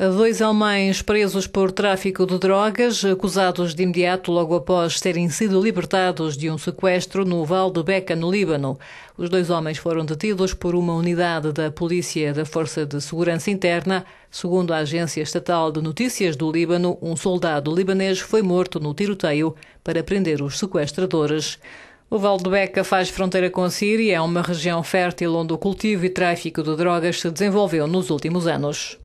Dois homens presos por tráfico de drogas, acusados de imediato logo após terem sido libertados de um sequestro no Val de Beca, no Líbano. Os dois homens foram detidos por uma unidade da Polícia da Força de Segurança Interna. Segundo a Agência Estatal de Notícias do Líbano, um soldado libanês foi morto no tiroteio para prender os sequestradores. O Val do Beca faz fronteira com a Síria, é uma região fértil onde o cultivo e tráfico de drogas se desenvolveu nos últimos anos.